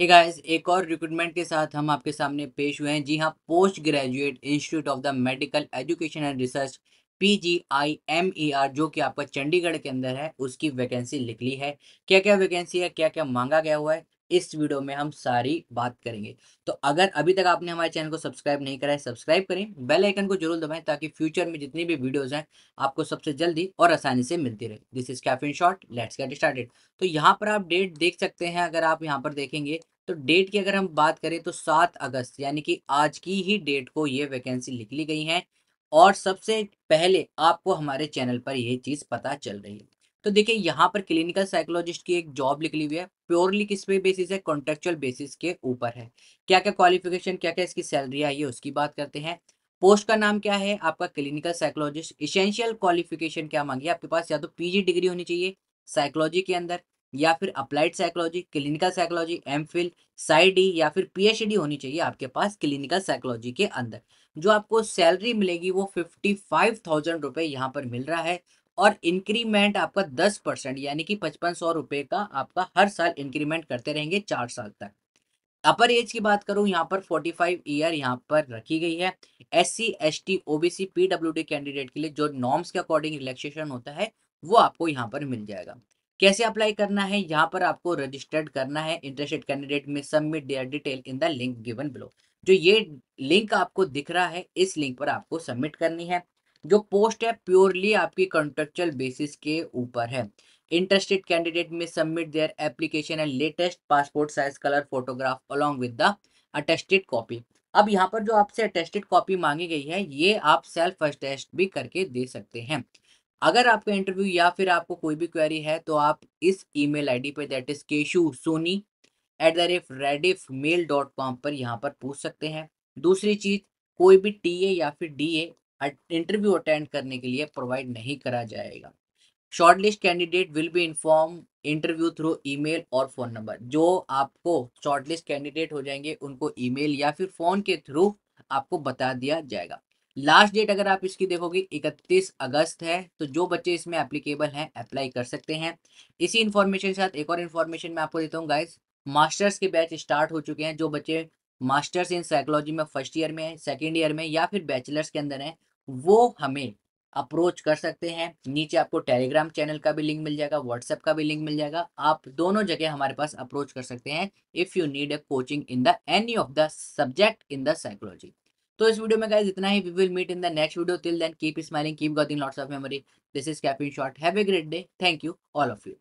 hey guys एक और recruitment के साथ हम आपके सामने पेश हुए हैं जी हाँ post graduate institute of the medical education and research P G I M E R जो कि आपका चंडीगढ़ के अंदर है उसकी वैकेंसी निकली है क्या क्या वैकेंसी है क्या क्या मांगा गया हुआ है इस वीडियो में हम सारी बात करेंगे तो अगर अभी तक आपने हमारे चैनल को सब्सक्राइब नहीं करा है सब्सक्राइब करें बेल आइकन को जरूर दबाएं ताकि फ्यूचर में जितनी भी वीडियोस हैं आपको सबसे जल्दी और आसानी से मिलती रहे this is caffeine short let's get started तो यहाँ पर आप डेट देख सकते हैं अगर आप यहाँ पर देखेंगे तो डेट की अगर हम बात करें तो सात अगस्त यानी कि आज की ही डेट को ये वैकेंसी निकली गई है और सबसे पहले आपको हमारे चैनल पर यह चीज़ पता चल रही है तो देखिए यहाँ पर क्लिनिकल साइकोलॉजिस्ट की एक जॉब निकली हुई है प्योरली किस पे बेसिस है कॉन्ट्रेक्चुअल बेसिस के ऊपर है क्या क्या क्वालिफिकेशन क्या क्या इसकी सैलरी आई है उसकी बात करते हैं पोस्ट का नाम क्या है आपका क्लिनिकल साइकोलॉजिस्ट इसेंशियल क्वालिफिकेशन क्या मांगी आपके पास या तो पीजी डिग्री होनी चाहिए साइकोलॉजी के अंदर या फिर applied psychology clinical psychology M Phil PsyD या फिर पीएचडी होनी चाहिए आपके पास क्लिनिकल साइकोलॉजी के अंदर जो आपको सैलरी मिलेगी वो फिफ्टी फाइव थाउजेंड रुपये यहाँ पर मिल रहा है और इंक्रीमेंट आपका दस परसेंट यानी कि पचपन सौ रुपये का आपका हर साल इंक्रीमेंट करते रहेंगे चार साल तक अपर एज की बात करूं यहाँ पर 45 ईयर यहाँ पर रखी गई है एस सी एस टी ओ पीडब्ल्यू डी कैंडिडेट के लिए जो नॉर्म्स के अकॉर्डिंग रिलैक्सेशन होता है वो आपको यहाँ पर मिल जाएगा कैसे अप्लाई करना है यहाँ पर आपको रजिस्टर्ड करना है इंटरेस्टेड कैंडिडेट में submit their detail in the link given below जो ये लिंक आपको दिख रहा है इस लिंक पर आपको सबमिट करनी है जो पोस्ट है प्योरली आपकी कॉन्ट्रेक्चुअल बेसिस के ऊपर है इंटरेस्टेड कैंडिडेट में submit their application and latest passport size colour photograph along with the attested copy अब यहाँ पर जो आपसे अटेस्टेड कॉपी मांगी गई है ये आप सेल्फ अटेस्ट भी करके दे सकते हैं अगर आपका इंटरव्यू या फिर आपको कोई भी क्वेरी है तो आप इस ईमेल आईडी पर that is Keshu Soni at the ref rediff mail dot com पर यहाँ पर पूछ सकते हैं दूसरी चीज़ कोई भी टी या फिर डी इंटरव्यू अटेंड करने के लिए प्रोवाइड नहीं करा जाएगा shortlist candidate will be inform interview through email और फ़ोन नंबर जो आपको शॉर्टलिस्ट कैंडिडेट हो जाएंगे उनको ईमेल या फिर फ़ोन के थ्रू आपको बता दिया जाएगा लास्ट डेट अगर आप इसकी देखोगे 31 अगस्त है तो जो बच्चे इसमें एप्लीकेबल हैं अप्लाई कर सकते हैं इसी इन्फॉर्मेशन के साथ एक और इन्फॉर्मेशन मैं आपको देता हूँ गाइज मास्टर्स के बैच स्टार्ट हो चुके हैं जो बच्चे मास्टर्स इन साइकोलॉजी में फर्स्ट ईयर में सेकेंड ईयर में या फिर बैचलर्स के अंदर हैं वो हमें अप्रोच कर सकते हैं नीचे आपको टेलीग्राम चैनल का भी लिंक मिल जाएगा व्हाट्सएप का भी लिंक मिल जाएगा आप दोनों जगह हमारे पास अप्रोच कर सकते हैं if you need a coaching in the any of the subject in the psychology तो इस वीडियो में गाइज इतना ही we will meet in the next video till then keep smiling keep getting lots of memory this is capping short have a great day thank you all of you